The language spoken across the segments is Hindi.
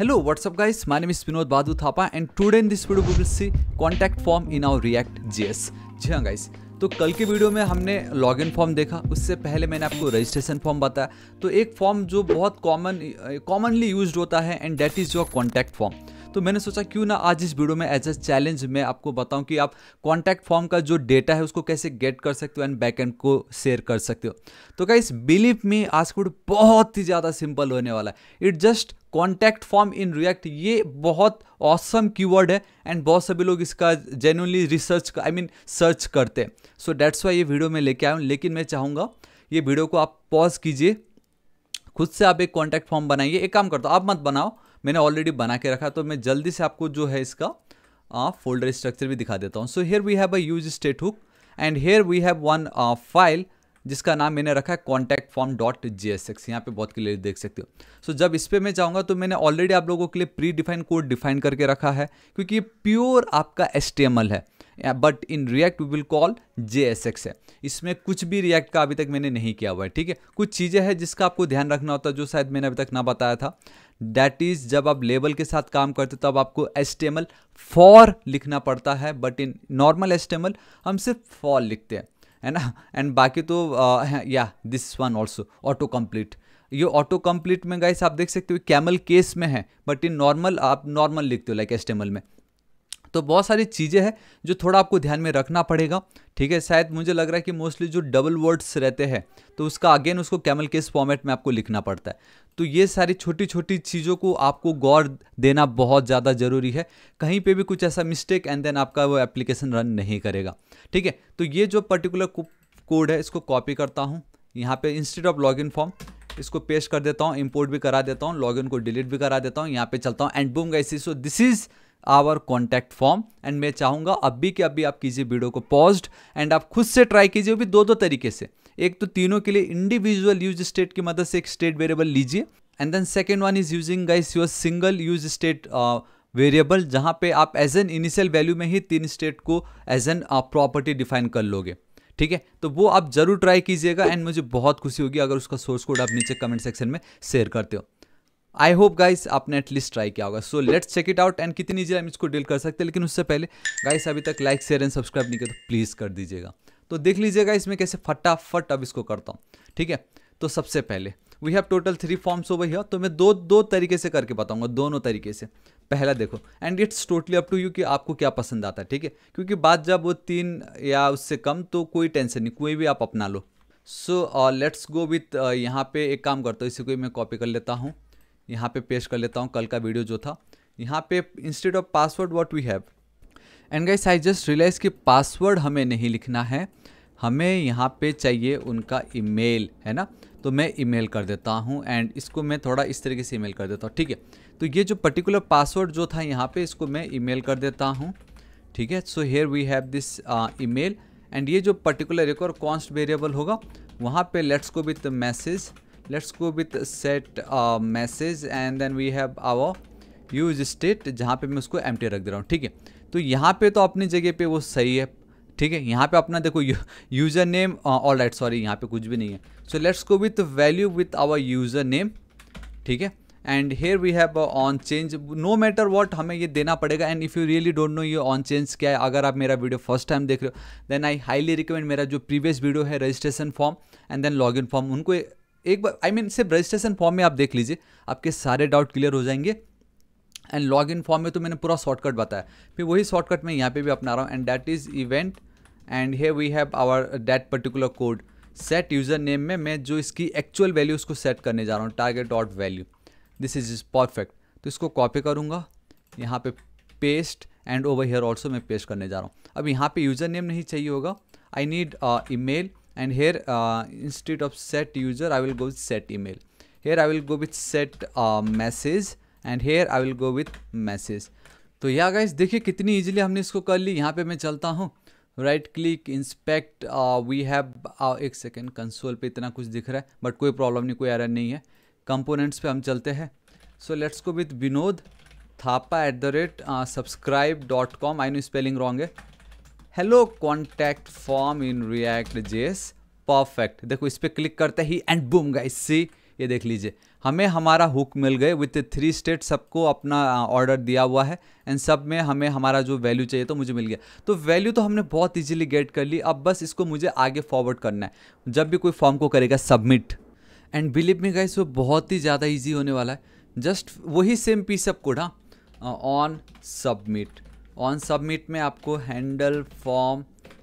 Hello, what's up guys? My name is Vinod Badu Thapa and today in this video we will see contact form in our React JS. जी हाँ guys, तो कल के वीडियो में हमने लॉगिन फॉर्म देखा उससे पहले मैंने आपको रजिस्ट्रेशन फॉर्म बताया तो एक फॉर्म जो बहुत कॉमन कॉमनली यूज होता है and that is your contact form तो मैंने सोचा क्यों ना आज इस वीडियो में एज अ चैलेंज मैं आपको बताऊं कि आप कॉन्टैक्ट फॉर्म का जो डेटा है उसको कैसे गेट कर सकते हो एंड बैक एंड को शेयर कर सकते हो तो क्या इस बिलीफ में आज कोड बहुत ही ज़्यादा सिंपल होने वाला है it just contact form in React ये बहुत ऑसम कीवर्ड है एंड बहुत सभी लोग इसका genuinely research I mean search करते हैं सो डैट्स वाई ये वीडियो में लेके आया हूँ लेकिन मैं चाहूँगा ये वीडियो को आप पॉज कीजिए खुद से आप एक कॉन्टैक्ट फॉर्म बनाइए एक काम करता आप मत बनाओ मैंने ऑलरेडी बना के रखा तो मैं जल्दी से आपको जो है इसका फोल्डर स्ट्रक्चर भी दिखा देता हूँ so here we have a use state hook and here we have one file जिसका नाम मैंने रखा है contact form dot J S X यहाँ पर बहुत क्लियर देख सकते हो सो so, जब इस पर मैं जाऊँगा तो मैंने ऑलरेडी आप लोगों के लिए प्री डिफाइन कोड डिफाइन करके रखा है क्योंकि ये प्योर आपका एस है but in React we will call J S X है इसमें कुछ भी रिएक्ट का अभी तक मैंने नहीं किया हुआ है ठीक है कुछ चीज़ें हैं जिसका आपको ध्यान रखना होता है जो शायद मैंने अभी तक ना बताया था डैट इज़ जब आप लेबल के साथ काम करते हो तब आपको एस फॉर लिखना पड़ता है बट इन नॉर्मल एस हम सिर्फ फॉर लिखते हैं है ना एंड बाकी तो या this one also auto complete ये ऑटो कम्प्लीट में गाइस आप देख सकते हो कैमल केस में है बट इन नॉर्मल आप नॉर्मल लिखते हो लाइक एस्टेमल में तो बहुत सारी चीज़ें हैं जो थोड़ा आपको ध्यान में रखना पड़ेगा ठीक है शायद मुझे लग रहा है कि मोस्टली जो डबल वर्ड्स रहते हैं तो उसका अगेन उसको कैमल केस फॉर्मेट में आपको लिखना पड़ता है तो ये सारी छोटी छोटी चीज़ों को आपको गौर देना बहुत ज़्यादा ज़रूरी है कहीं पे भी कुछ ऐसा मिस्टेक एंड देन आपका वो एप्लीकेशन रन नहीं करेगा ठीक है तो ये जो पर्टिकुलर कोड है इसको कॉपी करता हूँ यहाँ पर इंस्टेड ऑफ लॉग फॉर्म इसको पेश कर देता हूँ इम्पोर्ट भी करा देता हूँ लॉगिन को डिलीट भी करा देता हूँ यहाँ पे चलता हूँ एंड बूम गई so this is our contact form and मैं चाहूँगा अब भी अभी आप कीजिए वीडियो को पॉज्ड एंड आप खुद से ट्राई कीजिए अभी दो दो तरीके से एक तो तीनों के लिए इंडिविजुअल यूज स्टेट की मदद से एक स्टेट वेरिएबल लीजिए and then second one is using guys your single use state variable जहाँ पे आप एज एन इनिशियल वैल्यू में ही तीन स्टेट को एज एन प्रॉपर्टी डिफाइन कर लोगे ठीक है तो वो आप जरूर ट्राई कीजिएगा एंड मुझे बहुत खुशी होगी अगर उसका सोर्स कोड आप नीचे कमेंट सेक्शन में शेयर करते हो आई होप गाइस आपने एटलीस्ट ट्राई किया होगा so let's check it out and कितनी जी हम इसको डील कर सकते हैं लेकिन उससे पहले गाइस अभी तक लाइक शेयर एंड सब्सक्राइब नहीं किया तो प्लीज़ कर दीजिएगा तो देख लीजिएगा इसमें कैसे फटाफट अब इसको करता हूँ ठीक है तो सबसे पहले we have total three forms over here तो मैं दो दो तरीके से करके बताऊंगा दोनों तरीके से पहला देखो and it's totally up to you कि आपको क्या पसंद आता है ठीक है क्योंकि बात जब वो तीन या उससे कम तो कोई टेंशन नहीं कोई भी आप अपना लो सो लेट्स गो विथ यहाँ पे एक काम करता हूँ इसी को मैं कॉपी कर लेता हूँ यहाँ पे पेश कर लेता हूँ कल का वीडियो जो था यहाँ पे instead of password what we have and guys I just realise कि पासवर्ड हमें नहीं लिखना है हमें यहाँ पे चाहिए उनका ईमेल है ना तो मैं ईमेल कर देता हूँ एंड इसको मैं थोड़ा इस तरीके से ईमेल कर देता हूँ ठीक है तो ये जो पर्टिकुलर पासवर्ड जो था यहाँ पे इसको मैं ईमेल कर देता हूँ ठीक है so here we have this email and ये जो पर्टिकुलर एक और कॉन्स्ट वेरिएबल होगा वहाँ पे लेट्स को with message let's go with set message and then we have our use state जहाँ पे मैं उसको एम रख दे रहा हूँ ठीक है तो यहाँ पे तो अपनी जगह पे वो सही है ठीक है यहाँ पे अपना देखो user name all right sorry यहाँ पे कुछ भी नहीं है so let's go with value with our user name ठीक है and here we have on change no matter what हमें ये देना पड़ेगा and if you really don't know ये ऑन चेंज क्या है अगर आप मेरा वीडियो फर्स्ट टाइम देख रहे हो देन आई हाईली रिकमेंड मेरा जो प्रीवियस वीडियो है registration form and then log in form उनको एक बार आई मीन सिर्फ रजिस्ट्रेशन फॉर्म में आप देख लीजिए आपके सारे डाउट क्लियर हो जाएंगे एंड लॉग इन फॉर्म में तो मैंने पूरा शॉर्टकट बताया फिर वही शॉर्टकट मैं यहाँ पे भी अपना रहा हूँ and that is event and here we have our that particular code set user name में मैं जो इसकी एक्चुअल वैल्यू उसको सेट करने जा रहा हूँ target dot value this is is perfect तो इसको कॉपी करूँगा यहाँ पे paste and over here also मैं पेस्ट करने जा रहा हूँ अब यहाँ पे यूज़र नेम नहीं चाहिए होगा I need email and here uh, instead of set user I will go with set email here I will go with set uh, message and here I will go with message तो या गाइस देखिए कितनी इजीली हमने इसको कर ली यहाँ पे मैं चलता हूँ right click inspect we have एक सेकेंड कंसोल पे इतना कुछ दिख रहा है बट कोई प्रॉब्लम नहीं कोई एरर नहीं है कंपोनेंट्स पे हम चलते हैं so let's go with Vinod Thapa at the rate subscribe dot com I know spelling wrong है hello contact form in React JS perfect देखो इस पर क्लिक करते ही एंड बूम गाइस सी ये देख लीजिए हमें हमारा हुक मिल गए विथ थ्री स्टेट सबको अपना ऑर्डर दिया हुआ है एंड सब में हमें हमारा जो वैल्यू चाहिए तो मुझे मिल गया तो वैल्यू तो हमने बहुत इजीली गेट कर ली अब बस इसको मुझे आगे फॉरवर्ड करना है जब भी कोई फॉर्म को करेगा सबमिट एंड बिलीव में गाइस वो बहुत ही ज़्यादा ईजी होने वाला है जस्ट वही सेम पीस ऑफ कोड हाँ ऑन सबमिट ऑन सबमिट में आपको हैंडल फॉर्म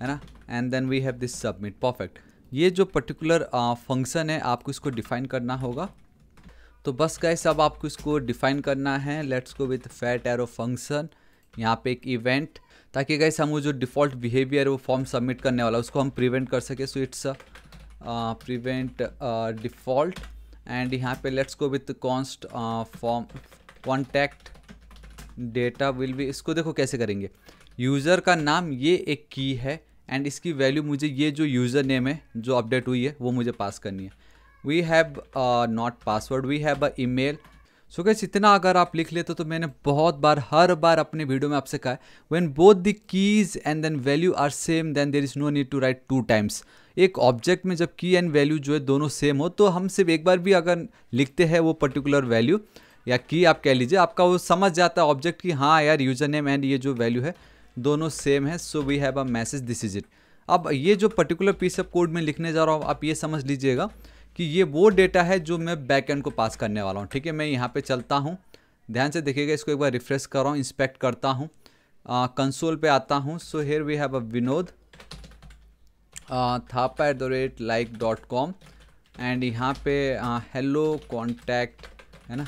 है ना and then we have this submit perfect ये जो पर्टिकुलर फंक्शन है आपको इसको डिफाइन करना होगा तो बस गाइस अब आपको इसको डिफाइन करना है let's go with fat arrow function यहाँ पे एक इवेंट ताकि गाइस हम वो जो डिफ़ॉल्ट बिहेवियर वो फॉर्म सबमिट करने वाला उसको हम प्रिवेंट कर सके so it's prevent default and यहाँ पे let's go with const form contact data will भी इसको देखो कैसे करेंगे यूज़र का नाम ये एक की है एंड इसकी वैल्यू मुझे ये जो यूज़र नेम है जो अपडेट हुई है वो मुझे पास करनी है we have not password we have a email so कैस इतना अगर आप लिख लेते तो मैंने बहुत बार हर बार अपने वीडियो में आपसे कहा है when both the keys and then value are same then there is no need to write two times एक ऑब्जेक्ट में जब की एंड वैल्यू जो है दोनों सेम हो तो हम सिर्फ एक बार भी अगर लिखते हैं वो पर्टिकुलर वैल्यू या की आप कह लीजिए आपका वो समझ जाता है ऑब्जेक्ट की हाँ यार यूजर नेम एंड ये जो वैल्यू है दोनों सेम है so we have a message this is it अब ये जो पर्टिकुलर पीस ऑफ कोड में लिखने जा रहा हूँ आप ये समझ लीजिएगा कि ये वो डेटा है जो मैं बैक एंड को पास करने वाला हूँ ठीक है मैं यहाँ पे चलता हूँ ध्यान से देखिएगा इसको एक बार रिफ्रेश कर रहा हूँ इंस्पेक्ट करता हूँ कंसोल पे आता हूँ so here we have a Vinod Thapa at the rate like dot com and यहाँ पे हेलो कॉन्टैक्ट है ना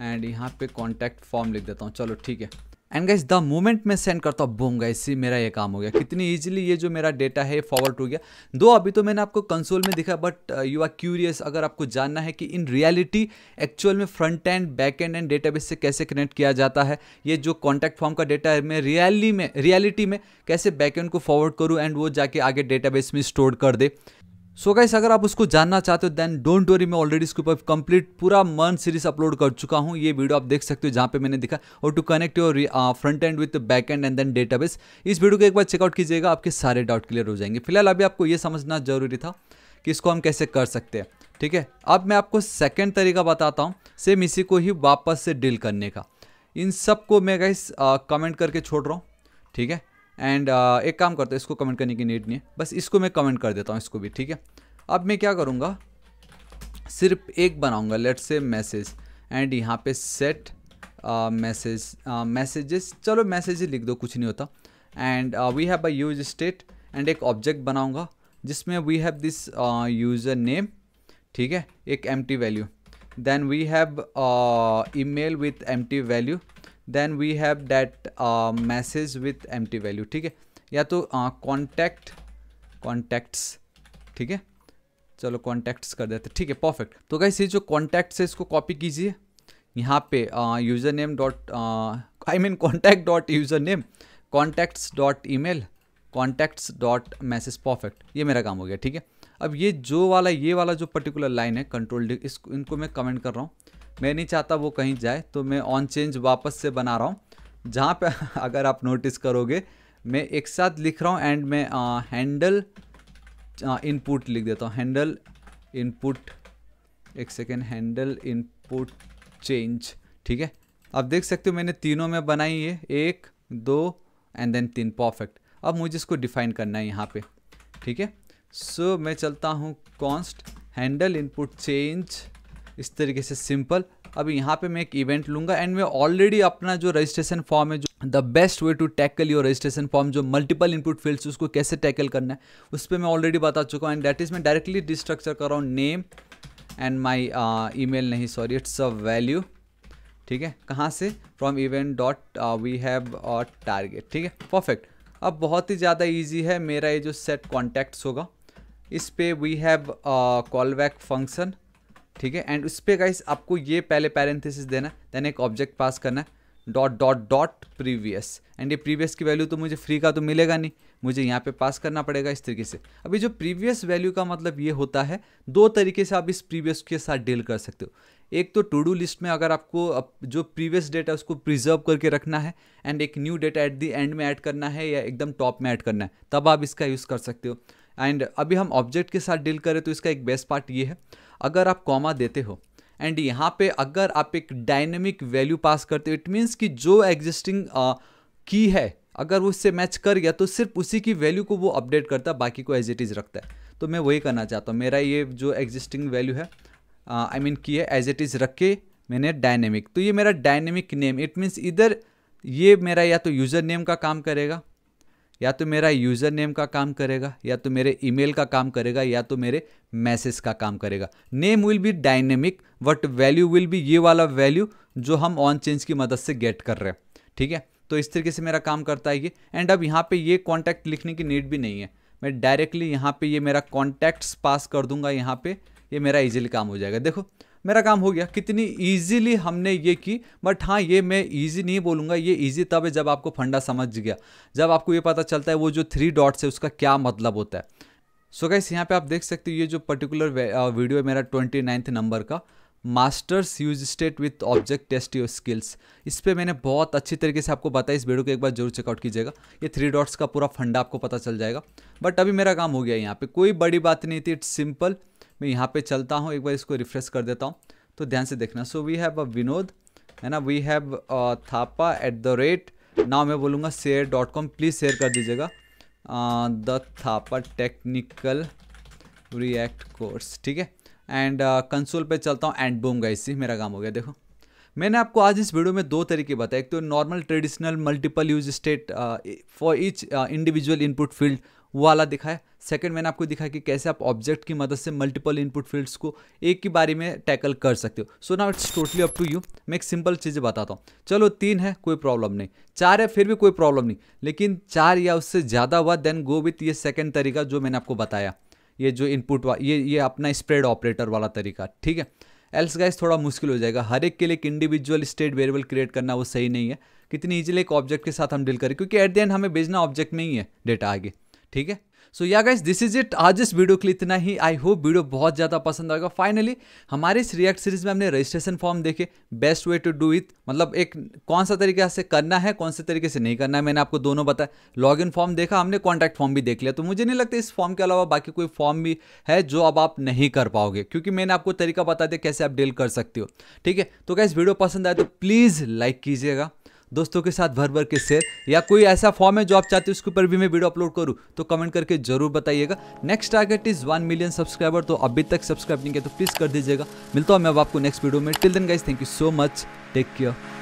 एंड यहाँ पे कॉन्टैक्ट फॉर्म लिख देता हूँ चलो ठीक है एंड गाइज द मोमेंट मैं सेंड करता हूँ बूम गाइस सी मेरा ये काम हो गया कितनी इजीली ये जो मेरा डेटा है फॉरवर्ड हो गया दो अभी तो मैंने आपको कंसोल में दिखा बट यू आर क्यूरियस अगर आपको जानना है कि इन रियलिटी एक्चुअल में front end back end and database से कैसे कनेक्ट किया जाता है ये जो कॉन्टैक्ट फॉर्म का डेटा है मैं रियली में रियलिटी में कैसे बैक एंड को फॉरवर्ड करूँ एंड वो जाके आगे डेटाबेस में स्टोर कर दे सो गाइस अगर आप उसको जानना चाहते हो देन डोंट वरी मैं ऑलरेडी इसके ऊपर कंप्लीट पूरा मन सीरीज अपलोड कर चुका हूँ ये वीडियो आप देख सकते हो जहाँ पे मैंने दिखा और to connect your front end with back end and then database इस वीडियो को एक बार चेकआउट कीजिएगा आपके सारे डाउट क्लियर हो जाएंगे फिलहाल अभी आपको ये समझना जरूरी था कि इसको हम कैसे कर सकते हैं ठीक है अब मैं आपको सेकेंड तरीका बताता हूँ सेम इसी को ही वापस से डील करने का इन सबको मैं गाइस कमेंट uh, करके छोड़ रहा हूँ ठीक है एंड uh, एक काम करता हूँ इसको कमेंट करने की नीड नहीं है बस इसको मैं कमेंट कर देता हूँ इसको भी ठीक है अब मैं क्या करूँगा सिर्फ एक बनाऊँगा लेट से मैसेज एंड यहाँ पे सेट मैसेज मैसेजेस चलो मैसेज लिख दो कुछ नहीं होता and we have a use state and एक ऑब्जेक्ट बनाऊँगा जिसमें we have this user name ठीक है एक M value then we have email with M value then we have that message with M value ठीक है या तो कॉन्टैक्ट uh, कॉन्टैक्ट्स ठीक है चलो कॉन्टैक्ट्स कर देते ठीक है परफेक्ट तो कैसे जो कॉन्टैक्ट्स है इसको कॉपी कीजिए यहाँ पे user name dot I mean contact dot user name contacts dot email contacts dot message perfect ये मेरा काम हो गया ठीक है अब ये जो वाला ये वाला जो पर्टिकुलर लाइन है कंट्रोल इसको इनको मैं कमेंट कर रहा हूँ मैं नहीं चाहता वो कहीं जाए तो मैं ऑन चेंज वापस से बना रहा हूँ जहाँ पे अगर आप नोटिस करोगे मैं एक साथ लिख रहा हूँ एंड मैं हैंडल इनपुट लिख देता हूँ हैंडल इनपुट एक सेकेंड हैंडल इनपुट चेंज ठीक है अब देख सकते हो मैंने तीनों में बनाई है एक दो एंड देन तीन परफेक्ट अब मुझे इसको डिफाइन करना है यहाँ पे ठीक है सो so, मैं चलता हूँ कॉन्स्ट हैंडल इनपुट चेंज इस तरीके से सिंपल अब यहाँ पे मैं एक इवेंट लूँगा एंड मैं ऑलरेडी अपना जो रजिस्ट्रेशन फॉर्म है जो the best way to tackle your registration form जो मल्टीपल इनपुट फील्ड्स उसको कैसे टैकल करना है उस पर मैं ऑलरेडी बता चुका हूँ एंड दैट इज़ मैं डायरेक्टली डिस्ट्रक्चर कर रहा हूँ name and my email नहीं सॉरी इट्स अ वैल्यू ठीक है कहाँ से from event dot we have a target ठीक है परफेक्ट अब बहुत ही ज़्यादा ईजी है मेरा ये जो सेट कॉन्टैक्ट्स होगा इस पर we have call back function ठीक है एंड उस पर गाइस आपको ये पहले पैरेंथेसिस देना देन एक ऑब्जेक्ट पास करना dot dot dot previous and ये प्रीवियस की वैल्यू तो मुझे फ्री का तो मिलेगा नहीं मुझे यहाँ पे पास करना पड़ेगा इस तरीके से अभी जो प्रीवियस वैल्यू का मतलब ये होता है दो तरीके से आप इस प्रीवियस के साथ डील कर सकते हो एक तो टू डू लिस्ट में अगर आपको जो प्रीवियस डेट है उसको प्रिजर्व करके रखना है एंड एक new data at the end में ऐड करना है या एकदम टॉप में ऐड करना है तब आप इसका यूज़ कर सकते हो एंड अभी हम ऑब्जेक्ट के साथ डील करें तो इसका एक बेस्ट पार्ट ये है अगर आप कॉमा देते हो एंड यहाँ पे अगर आप एक डायनेमिक वैल्यू पास करते हो इट मीन्स कि जो एग्जिस्टिंग की है अगर वो उससे मैच कर गया तो सिर्फ उसी की वैल्यू को वो अपडेट करता है बाकी को एज इट इज़ रखता है तो मैं वही करना चाहता हूँ मेरा ये जो एग्जिस्टिंग वैल्यू है आई मीन की है एज इट इज़ रख के मैंने डायनेमिक तो ये मेरा डायनेमिक नेम इट मीन्स इधर ये मेरा या तो यूज़र नेम का काम करेगा या तो मेरा यूज़र नेम का काम करेगा या तो मेरे ईमेल का काम करेगा या तो मेरे मैसेज का काम करेगा name will be dynamic but value will be ये वाला वैल्यू जो हम ऑन चेंज की मदद से गेट कर रहे हैं ठीक है तो इस तरीके से मेरा काम करता है ये एंड अब यहाँ पे ये कॉन्टैक्ट लिखने की नीड भी नहीं है मैं डायरेक्टली यहाँ पे ये मेरा कॉन्टैक्ट्स पास कर दूंगा यहाँ पे ये मेरा इजीली काम हो जाएगा देखो मेरा काम हो गया कितनी ईजिली हमने ये की बट हाँ ये मैं ईजी नहीं बोलूँगा ये ईजी तब है जब आपको फंडा समझ गया जब आपको ये पता चलता है वो जो थ्री डॉट्स है उसका क्या मतलब होता है सो गैस गाइस यहाँ पे आप देख सकते हो ये जो पर्टिकुलर वीडियो है मेरा ट्वेंटी नंबर का masters use state with object test your skills इस पर मैंने बहुत अच्छी तरीके से आपको बताया इस वीडियो को एक बार जरूर चेकआउट कीजिएगा ये थ्री डॉट्स का पूरा फंडा आपको पता चल जाएगा बट अभी मेरा काम हो गया यहाँ पे कोई बड़ी बात नहीं थी इट्स सिंपल मैं यहाँ पे चलता हूँ एक बार इसको रिफ्रेश कर देता हूँ तो ध्यान से देखना so we have a Vinod है ना we have Thapa at the rate now मैं बोलूँगा share dot com please share कर दीजिएगा the Thapa technical React course ठीक है एंड कंसोल uh, पे चलता हूँ एंड बूम गाइस सी मेरा काम हो गया देखो मैंने आपको आज इस वीडियो में दो तरीके बताए एक तो normal traditional multiple use state for each individual input field वाला दिखाया सेकंड मैंने आपको दिखा कि कैसे आप ऑब्जेक्ट की मदद से मल्टीपल इनपुट फील्ड्स को एक के बारे में टैकल कर सकते हो so now it's totally up to you मैं एक सिंपल चीज़ें बताता हूँ चलो तीन है कोई प्रॉब्लम नहीं चार है फिर भी कोई प्रॉब्लम नहीं लेकिन चार या उससे ज़्यादा हुआ देन गो विथ ये सेकेंड तरीका जो मैंने आपको बताया ये जो इनपुट ये ये अपना स्प्रेड ऑपरेटर वाला तरीका ठीक है एल्स गाइस थोड़ा मुश्किल हो जाएगा हर एक के लिए एक इंडिविजुअल स्टेट वेरिएबल क्रिएट करना वो सही नहीं है कितनी इजीली एक ऑब्जेक्ट के साथ हम डील करें क्योंकि एट द एंड हमें भेजना ऑब्जेक्ट में ही है डेटा आगे ठीक है सो या गाइस दिस इज इट आज इस वीडियो के लिए इतना ही आई होप वीडियो बहुत ज़्यादा पसंद आएगा फाइनली हमारे इस रिएक्ट सीरीज में हमने रजिस्ट्रेशन फॉर्म देखे best way to do it मतलब एक कौन सा तरीके से करना है कौन से तरीके से नहीं करना है मैंने आपको दोनों बताया लॉग इन फॉर्म देखा हमने कॉन्टैक्ट फॉर्म भी देख लिया तो मुझे नहीं लगता इस फॉर्म के अलावा बाकी कोई फॉर्म भी है जो अब आप नहीं कर पाओगे क्योंकि मैंने आपको तरीका बता दिया कैसे आप डील कर सकते हो ठीक है तो क्या वीडियो पसंद आए तो प्लीज़ लाइक कीजिएगा दोस्तों के साथ भर भर के शेयर या कोई ऐसा फॉर्म है जो आप चाहते हो उसके ऊपर भी मैं वीडियो अपलोड करूँ तो कमेंट करके जरूर बताइएगा next target is one million subscriber तो अभी तक सब्सक्राइब नहीं किया तो प्लीज़ कर दीजिएगा मिलता हूँ मैं अब आपको नेक्स्ट वीडियो में till then guys thank you so much take care